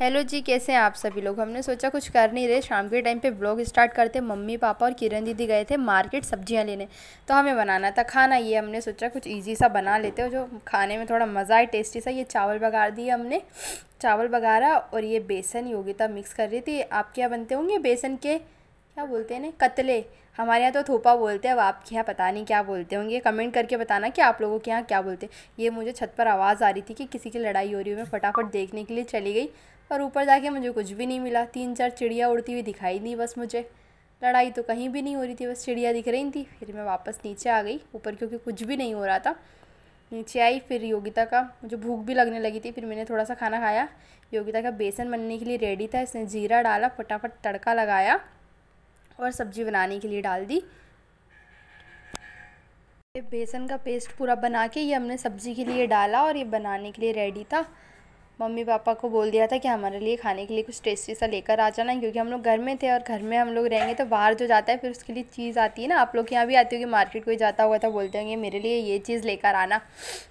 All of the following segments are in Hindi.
हेलो जी कैसे हैं आप सभी लोग हमने सोचा कुछ कर नहीं रहे शाम के टाइम पे ब्लॉग स्टार्ट करते मम्मी पापा और किरण दीदी गए थे मार्केट सब्जियां लेने तो हमें बनाना था खाना ये हमने सोचा कुछ इजी सा बना लेते हो जो खाने में थोड़ा मज़ा आए टेस्टी सा ये चावल बघार दिए हमने चावल बघारा और ये बेसन योगिता मिक्स कर रही थी आप क्या बनते होंगे बेसन के क्या बोलते हैं ना कतले हमारे यहाँ तो थोपा बोलते हैं अब आपके यहाँ पता नहीं क्या बोलते होंगे कमेंट करके बताना कि आप लोगों के यहाँ क्या बोलते हैं ये मुझे छत पर आवाज़ आ रही थी कि किसी की लड़ाई हो रही है मैं फटाफट देखने के लिए चली गई पर ऊपर जाके मुझे कुछ भी नहीं मिला तीन चार चिड़िया उड़ती हुई दिखाई दी बस मुझे लड़ाई तो कहीं भी नहीं हो रही थी बस चिड़िया दिख रही थी फिर मैं वापस नीचे आ गई ऊपर क्योंकि कुछ भी नहीं हो रहा था नीचे आई फिर योगिता का मुझे भूख भी लगने लगी थी फिर मैंने थोड़ा सा खाना खाया योगिता का बेसन बनने के लिए रेडी था इसने जीरा डाला फटाफट तड़का लगाया और सब्ज़ी बनाने के लिए डाल दी बेसन का पेस्ट पूरा बना के ये हमने सब्ज़ी के लिए डाला और ये बनाने के लिए रेडी था मम्मी पापा को बोल दिया था कि हमारे लिए खाने के लिए कुछ टेस्टी सा लेकर आ जाना क्योंकि हम लोग घर में थे और घर में हम लोग रहेंगे तो बाहर जो जाता है फिर उसके लिए चीज़ आती है ना आप लोग के यहाँ भी आती होगी मार्केट कोई जाता हुआ तो बोलते होंगे मेरे लिए ये चीज़ लेकर आना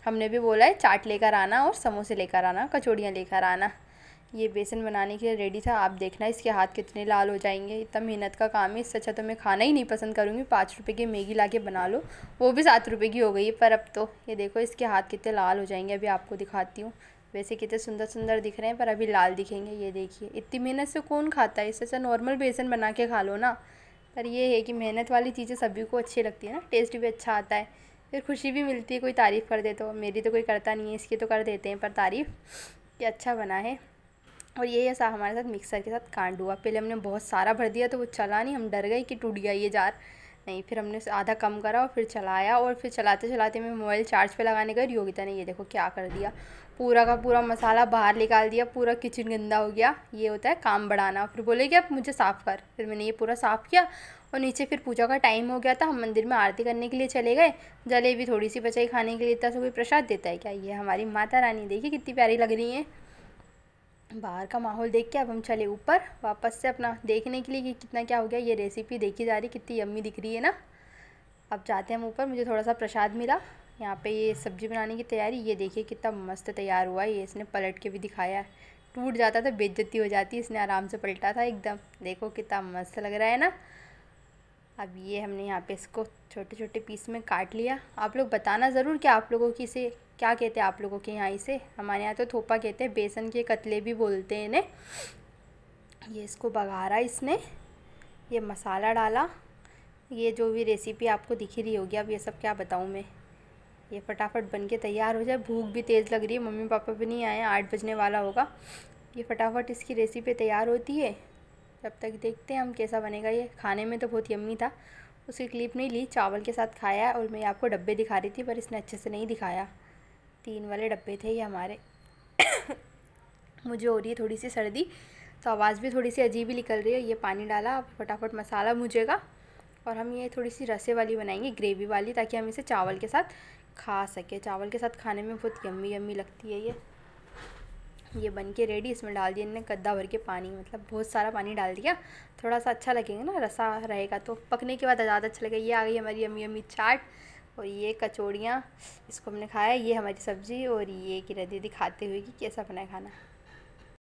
हमने भी बोला है चाट लेकर आना और समोसे लेकर आना कचौड़ियाँ लेकर आना ये बेसन बनाने के लिए रेडी था आप देखना इसके हाथ कितने लाल हो जाएंगे इतना मेहनत का काम है इससे अच्छा तो मैं खाना ही नहीं पसंद करूँगी पाँच रुपये की मैगी ला के बना लो वो भी सात रुपये की हो गई है पर अब तो ये देखो इसके हाथ कितने लाल हो जाएंगे अभी आपको दिखाती हूँ वैसे कितने सुंदर सुंदर दिख रहे हैं पर अभी लाल दिखेंगे ये देखिए इतनी मेहनत से कौन खाता है इससे अच्छा नॉर्मल बेसन बना के खा लो ना पर ये है कि मेहनत वाली चीज़ें सभी को अच्छी लगती है ना टेस्ट भी अच्छा आता है फिर खुशी भी मिलती है कोई तारीफ़ कर दे तो मेरी तो कोई करता नहीं है इसकी तो कर देते हैं पर तारीफ़ कि अच्छा बना है और ये ऐसा हमारे साथ मिक्सर के साथ कांड हुआ पहले हमने बहुत सारा भर दिया तो वो चला नहीं हम डर गए कि टूट गया ये जार नहीं फिर हमने आधा कम करा और फिर चलाया और फिर चलाते चलाते मैं मोबाइल चार्ज पे लगाने गई योगिता ने ये देखो क्या कर दिया पूरा का पूरा मसाला बाहर निकाल दिया पूरा किचन गंदा हो गया ये होता है काम बढ़ाना फिर बोले कि अब मुझे साफ़ कर फिर मैंने ये पूरा साफ़ किया और नीचे फिर पूजा का टाइम हो गया था हम मंदिर में आरती करने के लिए चले गए जलेबी थोड़ी सी बचाई खाने के लिए इतना सब कोई प्रसाद देता है क्या ये हमारी माता रानी देखिए कितनी प्यारी लग रही है बाहर का माहौल देख के अब हम चले ऊपर वापस से अपना देखने के लिए कि कितना क्या हो गया ये रेसिपी देखी जा रही कितनी यम्मी दिख रही है ना अब जाते हैं हम ऊपर मुझे थोड़ा सा प्रसाद मिला यहाँ पे ये सब्ज़ी बनाने की तैयारी ये देखिए कितना मस्त तैयार हुआ है ये इसने पलट के भी दिखाया है टूट जाता था बेज्जती हो जाती इसने आराम से पलटा था एकदम देखो कितना मस्त लग रहा है ना अब ये हमने यहाँ पे इसको छोटे छोटे पीस में काट लिया आप लोग बताना ज़रूर कि आप लोगों की इसे क्या कहते हैं आप लोगों के यहाँ इसे हमारे यहाँ तो थोपा कहते हैं बेसन के कतले भी बोलते हैं इन्हें ये इसको बघारा इसने ये मसाला डाला ये जो भी रेसिपी आपको दिख रही होगी अब ये सब क्या बताऊँ मैं ये फटाफट बन के तैयार हो जाए भूख भी तेज़ लग रही है मम्मी पापा भी नहीं आए आठ बजने वाला होगा ये फटाफट इसकी रेसिपी तैयार होती है जब तक देखते हैं हम कैसा बनेगा ये खाने में तो बहुत यम्मी था उसकी क्लिप नहीं ली चावल के साथ खाया और मैं आपको डब्बे दिखा रही थी पर इसने अच्छे से नहीं दिखाया तीन वाले डब्बे थे ये हमारे मुझे हो रही है थोड़ी सी सर्दी तो आवाज़ भी थोड़ी सी अजीब ही निकल रही है ये पानी डाला फटाफट मसाला मुझेगा और हम ये थोड़ी सी रसे वाली बनाएंगे ग्रेवी वाली ताकि हम इसे चावल के साथ खा सके चावल के साथ खाने में बहुत यम्मी यम्मी लगती है ये ये बन के रेडी इसमें डाल दिया इन्हें गद्दा भर के पानी मतलब बहुत सारा पानी डाल दिया थोड़ा सा अच्छा लगेगा ना रसा रहेगा तो पकने के बाद ज़्यादा अच्छा लगेगा ये आ गई हमारी अम्मी अम्मी चाट और ये कचौड़ियाँ इसको हमने खाया ये हमारी सब्ज़ी और ये किरा दीदी खाते हुए कि कैसा बनाया खाना